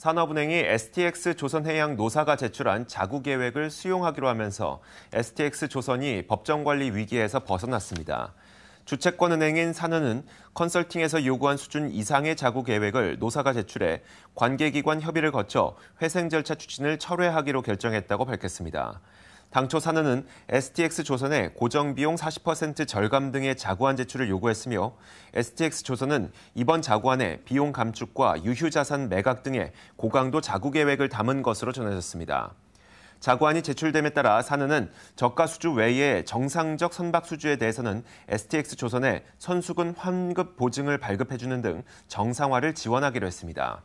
산업은행이 STX 조선해양 노사가 제출한 자구 계획을 수용하기로 하면서 STX 조선이 법정 관리 위기에서 벗어났습니다. 주채권은행인 산은은 컨설팅에서 요구한 수준 이상의 자구 계획을 노사가 제출해 관계기관 협의를 거쳐 회생 절차 추진을 철회하기로 결정했다고 밝혔습니다. 당초 산하는 STX 조선에 고정비용 40% 절감 등의 자구안 제출을 요구했으며 STX 조선은 이번 자구안에 비용 감축과 유휴자산 매각 등의 고강도 자구 계획을 담은 것으로 전해졌습니다. 자구안이 제출됨에 따라 산은은 저가 수주 외에 정상적 선박 수주에 대해서는 STX 조선에 선수군 환급 보증을 발급해주는 등 정상화를 지원하기로 했습니다.